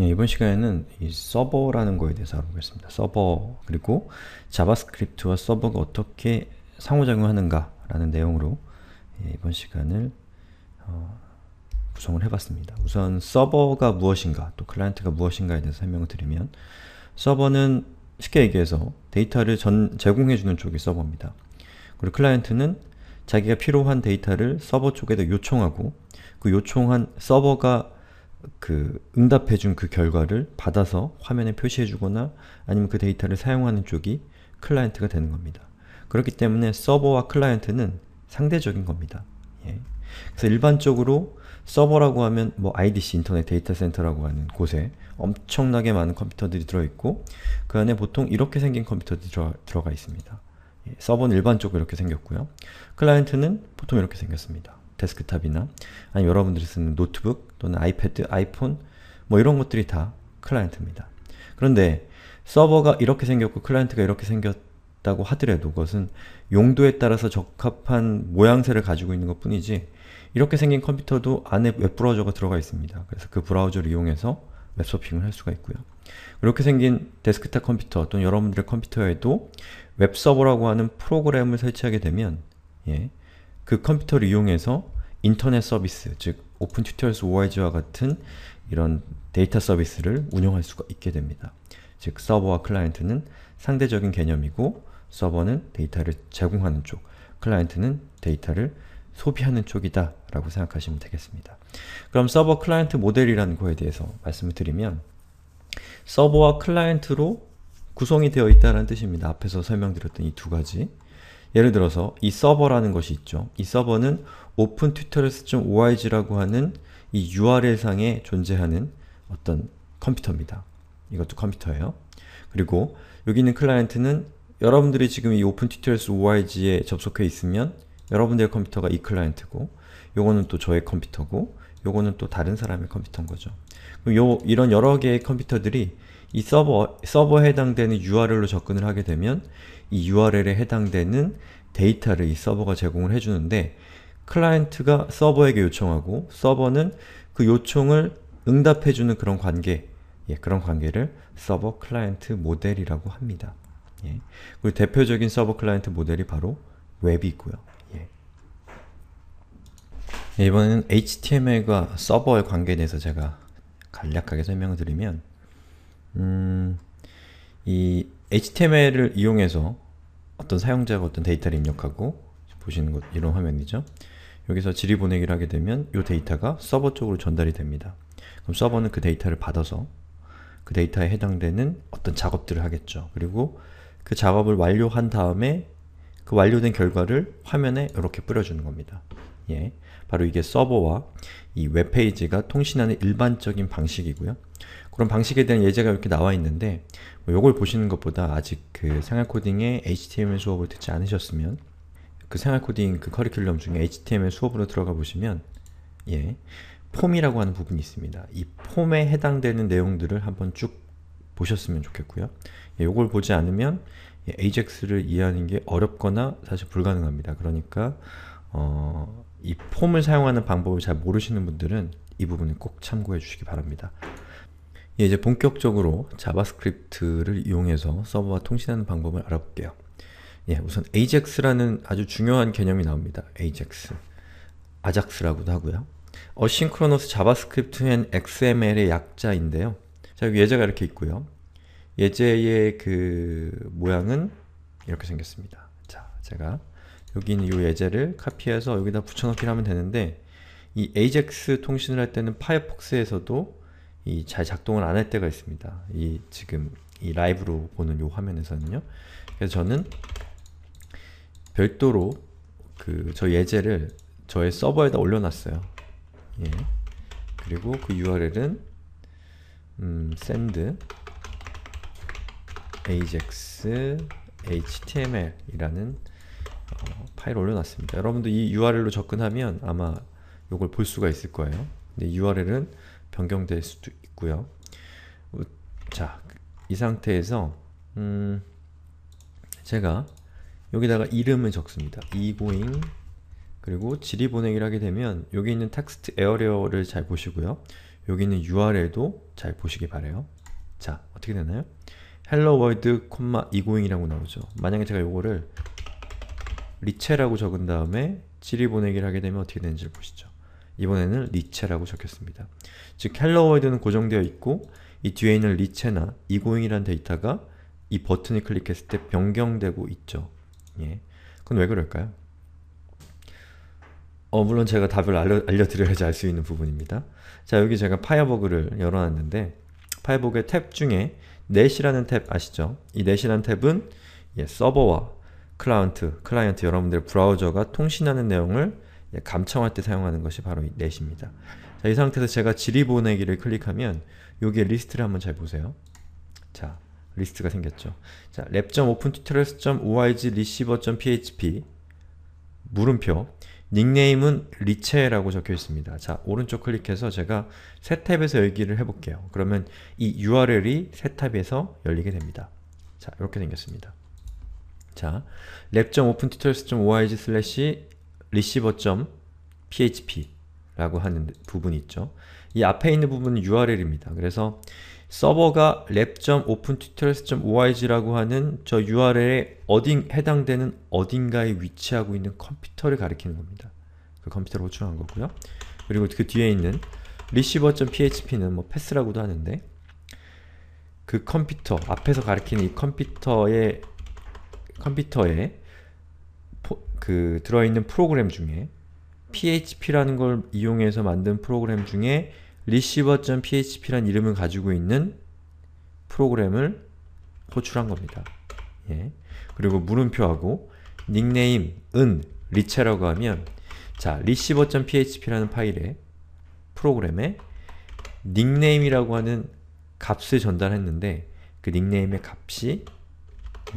예, 이번 시간에는 이 서버라는 거에 대해서 알아보겠습니다. 서버 그리고 자바스크립트와 서버가 어떻게 상호작용하는가 라는 내용으로 예, 이번 시간을 어, 구성을 해봤습니다. 우선 서버가 무엇인가, 또 클라이언트가 무엇인가에 대해서 설명을 드리면 서버는 쉽게 얘기해서 데이터를 전, 제공해주는 쪽이 서버입니다. 그리고 클라이언트는 자기가 필요한 데이터를 서버 쪽에다 요청하고 그 요청한 서버가 그 응답해준 그 결과를 받아서 화면에 표시해주거나 아니면 그 데이터를 사용하는 쪽이 클라이언트가 되는 겁니다. 그렇기 때문에 서버와 클라이언트는 상대적인 겁니다. 예. 그래서 일반적으로 서버라고 하면 뭐 IDC 인터넷 데이터 센터라고 하는 곳에 엄청나게 많은 컴퓨터들이 들어있고 그 안에 보통 이렇게 생긴 컴퓨터들이 들어, 가 있습니다. 예. 서버는 일반적으로 이렇게 생겼고요. 클라이언트는 보통 이렇게 생겼습니다. 데스크탑이나 아니면 여러분들이 쓰는 노트북 또는 아이패드, 아이폰 뭐 이런 것들이 다 클라이언트입니다. 그런데 서버가 이렇게 생겼고 클라이언트가 이렇게 생겼다고 하더라도 그것은 용도에 따라서 적합한 모양새를 가지고 있는 것 뿐이지 이렇게 생긴 컴퓨터도 안에 웹 브라우저가 들어가 있습니다. 그래서 그 브라우저를 이용해서 웹서핑을 할 수가 있고요. 이렇게 생긴 데스크탑 컴퓨터 또는 여러분들의 컴퓨터에도 웹서버라고 하는 프로그램을 설치하게 되면 예, 그 컴퓨터를 이용해서 인터넷 서비스, 즉 o p e n 오픈 튜토리얼 s ORG와 같은 이런 데이터 서비스를 운영할 수가 있게 됩니다. 즉 서버와 클라이언트는 상대적인 개념이고 서버는 데이터를 제공하는 쪽, 클라이언트는 데이터를 소비하는 쪽이다 라고 생각하시면 되겠습니다. 그럼 서버 클라이언트 모델이라는 거에 대해서 말씀을 드리면 서버와 클라이언트로 구성이 되어 있다는 뜻입니다. 앞에서 설명드렸던 이 두 가지 예를 들어서 이 서버라는 것이 있죠. 이 서버는 opentutorials.org라고 하는 이 URL상에 존재하는 어떤 컴퓨터입니다. 이것도 컴퓨터예요. 그리고 여기 있는 클라이언트는 여러분들이 지금 이 opentutorials.org에 접속해 있으면 여러분들의 컴퓨터가 이 클라이언트고 요거는 또 저의 컴퓨터고 요거는 또 다른 사람의 컴퓨터인 거죠. 그럼 요, 이런 여러 개의 컴퓨터들이 이 서버, 서버에 해당되는 URL로 접근을 하게 되면 이 URL에 해당되는 데이터를 이 서버가 제공을 해주는데 클라이언트가 서버에게 요청하고 서버는 그 요청을 응답해주는 그런 관계 예, 그런 관계를 서버 클라이언트 모델이라고 합니다. 예. 그리고 대표적인 서버 클라이언트 모델이 바로 웹이고요. 예. 예 이번에는 HTML과 서버의 관계에 대해서 제가 간략하게 설명을 드리면 음, 이 HTML을 이용해서 어떤 사용자가 어떤 데이터를 입력하고 보시는 것 이런 화면이죠. 여기서 질의 보내기를 하게 되면 이 데이터가 서버 쪽으로 전달이 됩니다. 그럼 서버는 그 데이터를 받아서 그 데이터에 해당되는 어떤 작업들을 하겠죠. 그리고 그 작업을 완료한 다음에 그 완료된 결과를 화면에 이렇게 뿌려주는 겁니다. 예, 바로 이게 서버와 이 웹페이지가 통신하는 일반적인 방식이고요. 그런 방식에 대한 예제가 이렇게 나와 있는데 뭐 요걸 보시는 것보다 아직 그 생활코딩의 HTML 수업을 듣지 않으셨으면 그 생활코딩 그 커리큘럼 중에 HTML 수업으로 들어가 보시면 예, 폼이라고 하는 부분이 있습니다. 이 폼에 해당되는 내용들을 한번 쭉 보셨으면 좋겠고요. 예, 요걸 보지 않으면 예, AJAX를 이해하는 게 어렵거나 사실 불가능합니다. 그러니까 어, 이 폼을 사용하는 방법을 잘 모르시는 분들은 이 부분을 꼭 참고해 주시기 바랍니다. 예, 이제 본격적으로 자바스크립트를 이용해서 서버와 통신하는 방법을 알아볼게요. 예, 우선 AJAX라는 아주 중요한 개념이 나옵니다. AJAX, a j a 라고도 하고요. Asynchronous JavaScript and XML의 약자인데요. 자, 여기 예제가 이렇게 있고요. 예제의 그 모양은 이렇게 생겼습니다. 자, 제가 여기 있는 이 예제를 카피해서 여기다 붙여넣기를 하면 되는데 이 AJAX 통신을 할 때는 파이어폭스에서도 이잘 작동을 안 할 때가 있습니다. 이 지금 이 라이브로 보는 이 화면에서는요. 그래서 저는 별도로 그 저 예제를 저의 서버에다 올려놨어요. 예. 그리고 그 URL은 음, send ajax html이라는 파일 올려놨습니다. 여러분도 이 URL로 접근하면 아마 이걸 볼 수가 있을 거예요. 근데 URL은 변경될 수도 있고요. 어, 자, 이 상태에서 음, 제가 여기다가 이름을 적습니다. 이고잉 그리고 질의보내기를 하게 되면 여기 있는 텍스트 에어리어를 잘 보시고요. 여기 있는 URL도 잘 보시기 바래요. 자, 어떻게 되나요? hello world, o e 이고잉이라고 나오죠. 만약에 제가 이거를 리체라고 적은 다음에 질의 보내기를 하게 되면 어떻게 되는지 보시죠. 이번에는 리체라고 적혔습니다. 즉 헬로월드는 고정되어 있고 이 뒤에 있는 리체나 이고잉이란 데이터가 이 버튼을 클릭했을 때 변경되고 있죠. 예. 그건 왜 그럴까요? 어, 물론 제가 답을 알려, 드려야지 알 수 있는 부분입니다. 자, 여기 제가 파이어버그를 열어놨는데 파이어버그의 탭 중에 넷이라는 탭 아시죠? 이 넷이라는 탭은 예, 서버와 클라운트 클라이언트 여러분들 브라우저가 통신하는 내용을 감청할 때 사용하는 것이 바로 이 n 입니다 자, 이 상태에서 제가 질의 보내기를 클릭하면 여기 리스트를 한번 잘 보세요. 자, 리스트가 생겼죠. 자, lab.opentutorials.org.receiver.php 물음표 닉네임은 리체라고 적혀 있습니다. 자, 오른쪽 클릭해서 제가 새 탭에서 열기를 해볼게요. 그러면 이 URL이 새 탭에서 열리게 됩니다. 자, 이렇게 생겼습니다. 자, lab.opentutorials.org slash receiver.php 라고 하는 부분이 있죠. 이 앞에 있는 부분은 URL입니다. 그래서 서버가 lab.opentutorials.org라고 하는 저 URL에 어딘, 해당되는 어딘가에 위치하고 있는 컴퓨터를 가리키는 겁니다. 그 컴퓨터를 호출한 거고요. 그리고 그 뒤에 있는 receiver.php는 뭐 패스라고도 하는데 그 컴퓨터, 앞에서 가리키는 이 컴퓨터의 컴퓨터에 포, 그 들어있는 프로그램 중에 PHP라는 걸 이용해서 만든 프로그램 중에 r e c e i v e r p h p 라는 이름을 가지고 있는 프로그램을 호출한 겁니다. 예. 그리고 물음표하고 닉네임 은 리체라고 하면 자 receiver.php라는 파일에 프로그램에 닉네임이라고 하는 값을 전달했는데 그 닉네임의 값이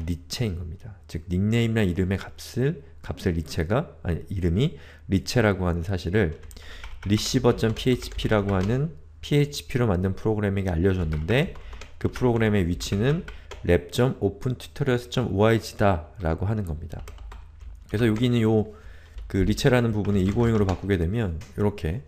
리체인 겁니다. 즉닉네임이나 이름의 값을 값을 리체가 아니 이름이 리체라고 하는 사실을 receiver.php라고 하는 php로 만든 프로그램에게 알려줬는데 그 프로그램의 위치는 lab.opentutorials.org다 라고 하는 겁니다. 그래서 여기 있는 요그 리체라는 부분을 이고잉으로 바꾸게 되면 이렇게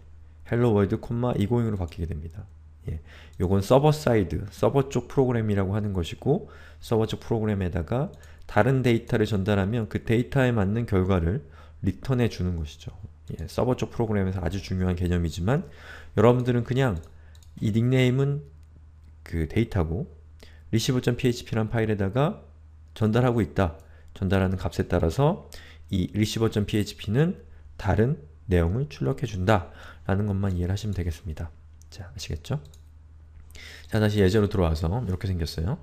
hello world, o 이고잉으로 바뀌게 됩니다. 예, 요건 서버 사이드, 서버 쪽 프로그램이라고 하는 것이고 서버 쪽 프로그램에다가 다른 데이터를 전달하면 그 데이터에 맞는 결과를 리턴해 주는 것이죠. 예, 서버 쪽 프로그램에서 아주 중요한 개념이지만 여러분들은 그냥 이 닉네임은 그 데이터고 receiver.php란 파일에다가 전달하고 있다. 전달하는 값에 따라서 이 receiver.php는 다른 내용을 출력해준다 라는 것만 이해를 하시면 되겠습니다. 자, 아시겠죠? 자 다시 예제로 들어와서 이렇게 생겼어요.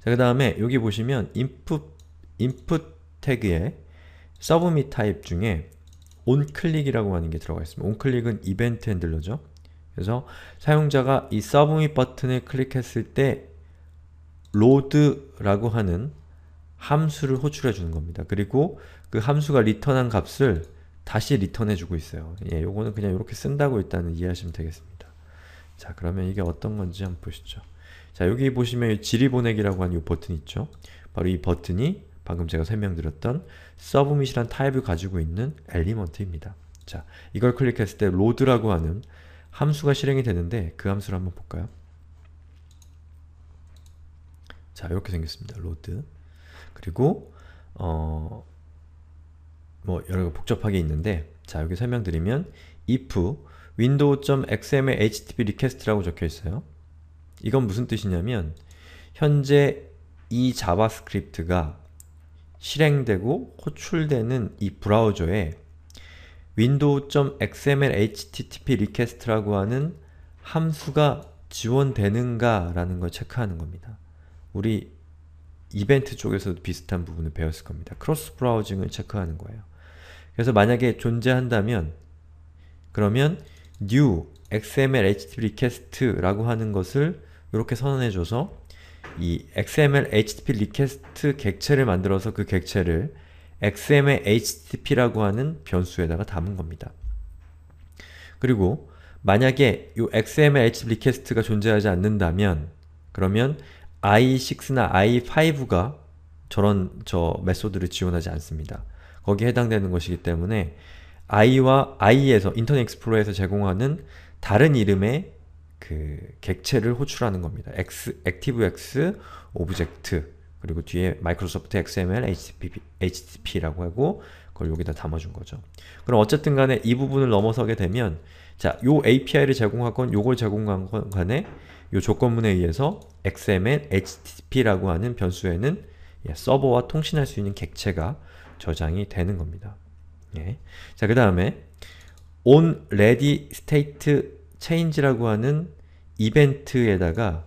자그 다음에 여기 보시면 input, input 태그에 서브밋 타입 중에 onClick이라고 하는 게 들어가 있습니다. onClick은 이벤트 핸들러죠. 그래서 사용자가 이 submit 버튼을 클릭했을 때 load라고 하는 함수를 호출해 주는 겁니다. 그리고 그 함수가 리턴한 값을 다시 리턴해 주고 있어요. 예, 요거는 그냥 이렇게 쓴다고 일단은 이해하시면 되겠습니다. 자 그러면 이게 어떤 건지 한번 보시죠. 자 여기 보시면 질의 보내기라고 하는 이 버튼 있죠? 바로 이 버튼이 방금 제가 설명드렸던 서브밋이란 타입을 가지고 있는 엘리먼트입니다. 자, 이걸 클릭했을 때 load라고 하는 함수가 실행이 되는데 그 함수를 한번 볼까요? 자, 이렇게 생겼습니다. load 그리고 어, 뭐 여러 복잡하게 있는데 자, 여기 설명드리면 if window.xml http request라고 적혀 있어요. 이건 무슨 뜻이냐면 현재 이 자바스크립트가 실행되고 호출되는 이 브라우저에 window.xml http request라고 하는 함수가 지원되는가 라는 걸 체크하는 겁니다. 우리 이벤트 쪽에서도 비슷한 부분을 배웠을 겁니다. 크로스 브라우징을 체크하는 거예요. 그래서 만약에 존재한다면 그러면 new xml http request라고 하는 것을 이렇게 선언해줘서 이 xml http request 객체를 만들어서 그 객체를 xml http라고 하는 변수에다가 담은 겁니다. 그리고 만약에 이 xml http request가 존재하지 않는다면 그러면 i6나 i5가 저런 저 메소드를 지원하지 않습니다. 거기에 해당되는 것이기 때문에 i와 i에서 인터넷 익스플로어에서 제공하는 다른 이름의 그 객체를 호출하는 겁니다. X, ActiveX, 오브젝트, 그리고 뒤에 마이크로소프트 XML, HTTP, HTTP라고 하고 그걸 여기다 담아준 거죠. 그럼 어쨌든 간에 이 부분을 넘어서게 되면 자, 요 API를 제공하건 요걸 제공한 건 간에 요 조건문에 의해서 XML, HTTP라고 하는 변수에는 예, 서버와 통신할 수 있는 객체가 저장이 되는 겁니다. 예. 자, 그 다음에 on ready state change라고 하는 이벤트에다가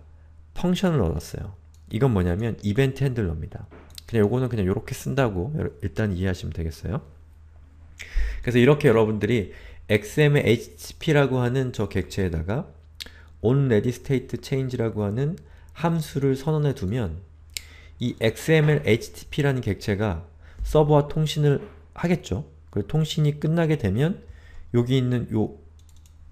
펑션을 얻었어요. 이건 뭐냐면 이벤트 핸들러입니다. 그냥 요거는 그냥 요렇게 쓴다고 일단 이해하시면 되겠어요. 그래서 이렇게 여러분들이 xm의 hp라고 하는 저 객체에다가 onReadyStateChange라고 하는 함수를 선언해 두면 이 xml http라는 객체가 서버와 통신을 하겠죠? 그 통신이 끝나게 되면 여기 있는 요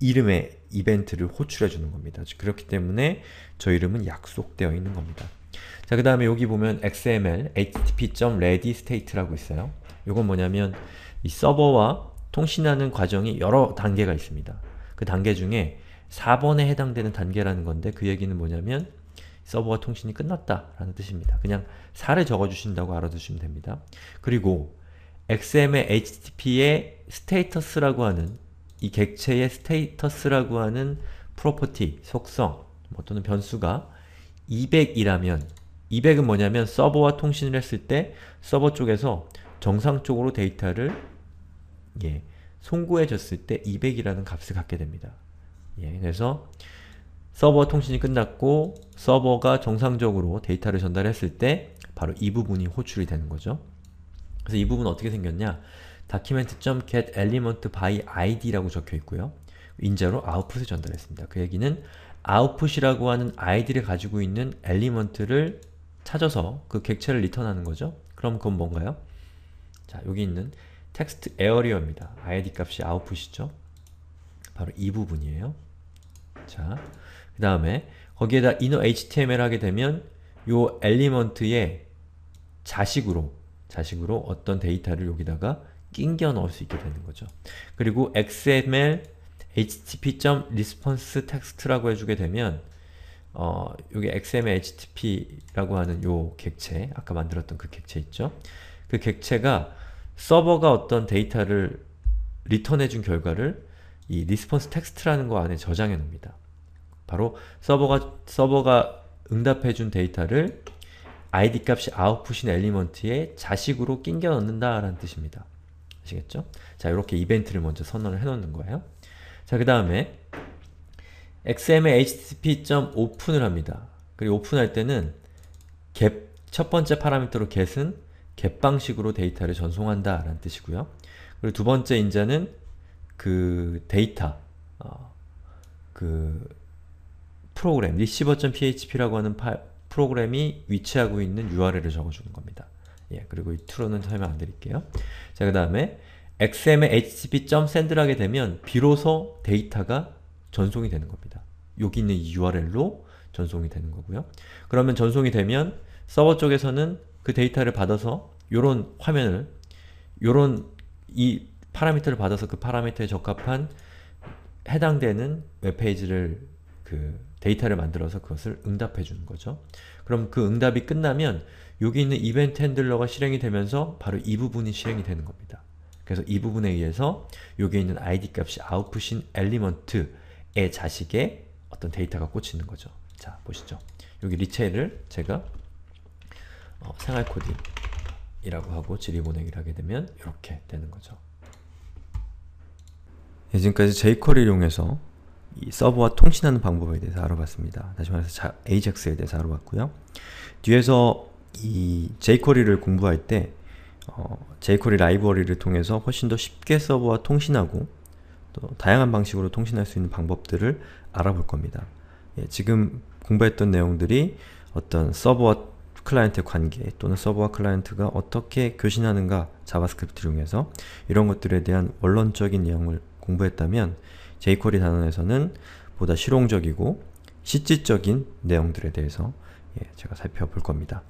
이름의 이벤트를 호출해 주는 겁니다. 그렇기 때문에 저 이름은 약속되어 있는 겁니다. 자, 그 다음에 여기 보면 xml http.readyState라고 있어요. 이건 뭐냐면 이 서버와 통신하는 과정이 여러 단계가 있습니다. 그 단계 중에 4번에 해당되는 단계라는 건데 그 얘기는 뭐냐면 서버와 통신이 끝났다 라는 뜻입니다. 그냥 4를 적어주신다고 알아두시면 됩니다. 그리고 XM의 HTTP의 스테이터 s 라고 하는 이 객체의 s 스테이터 s 라고 하는 property, 속성 뭐 또는 변수가 200이라면 200은 뭐냐면 서버와 통신을 했을 때 서버 쪽에서 정상적으로 데이터를 예, 송구해줬을 때 200이라는 값을 갖게 됩니다. 예, 그래서 서버 통신이 끝났고 서버가 정상적으로 데이터를 전달했을 때 바로 이 부분이 호출이 되는 거죠. 그래서 이 부분 어떻게 생겼냐 document.get element by id라고 적혀 있고요. 인자로 아웃풋을 전달했습니다. 그 얘기는 아웃풋이라고 하는 아이디를 가지고 있는 엘리먼트를 찾아서 그 객체를 리턴하는 거죠. 그럼 그건 뭔가요? 자, 여기 있는 텍스트 에어리어입니다. 아이디 값이 아웃풋이죠. 바로 이 부분이에요. 자, 그 다음에 거기에다 inner html 하게 되면 요 엘리먼트의 자식으로 자식으로 어떤 데이터를 여기다가 낑겨 넣을 수 있게 되는 거죠. 그리고 xml http.response text라고 해주게 되면 어, 여기 xml http라고 하는 요 객체, 아까 만들었던 그 객체 있죠? 그 객체가 서버가 어떤 데이터를 리턴해준 결과를 이 response text라는 거 안에 저장해 놓습니다. 바로 서버가, 서버가 응답해준 데이터를 id 값이 아웃풋인 엘리먼트에 자식으로 낑겨 넣는다라는 뜻입니다. 아시겠죠? 자, 이렇게 이벤트를 먼저 선언을 해놓는 거예요. 자, 그 다음에 xm에 http.open을 합니다. 그리고 오픈할 때는 get, 첫 번째 파라미터로 get은 get 방식으로 데이터를 전송한다 라는 뜻이고요. 그리고 두 번째 인자는 그 데이터, 어, 그 프로그램, receiver.php라고 하는 파, 프로그램이 위치하고 있는 URL을 적어주는 겁니다. 예, 그리고 이 true는 설명 안 드릴게요. 자, 그 다음에 xm에 http.send를 하게 되면 비로소 데이터가 전송이 되는 겁니다. 여기 있는 URL로 전송이 되는 거고요. 그러면 전송이 되면 서버 쪽에서는 그 데이터를 받아서 요런 화면을 요런 이 파라미터를 받아서 그 파라미터에 적합한 해당되는 웹페이지를 그 데이터를 만들어서 그것을 응답해 주는 거죠. 그럼 그 응답이 끝나면 여기 있는 이벤트 핸들러가 실행이 되면서 바로 이 부분이 실행이 되는 겁니다. 그래서 이 부분에 의해서 여기 있는 id 값이 output인 element의 자식에 어떤 데이터가 꽂히는 거죠. 자, 보시죠. 여기 리체를 제가 어, 생활 코딩이라고 하고 질의 보내기를 하게 되면 이렇게 되는 거죠. 예금까지 jQuery 를 이용해서 이 서버와 통신하는 방법에 대해서 알아봤습니다. 다시 말해서 자, AJAX에 대해서 알아봤고요. 뒤에서 이 jQuery를 공부할 때 어, jQuery 라이브러리를 통해서 훨씬 더 쉽게 서버와 통신하고 또 다양한 방식으로 통신할 수 있는 방법들을 알아볼 겁니다. 예, 지금 공부했던 내용들이 어떤 서버와 클라이언트 관계 또는 서버와 클라이언트가 어떻게 교신하는가 자바스크립트를 이용해서 이런 것들에 대한 원론적인 내용을 공부했다면 jQuery 단원에서는 보다 실용적이고 실질적인 내용들에 대해서 예, 제가 살펴볼 겁니다.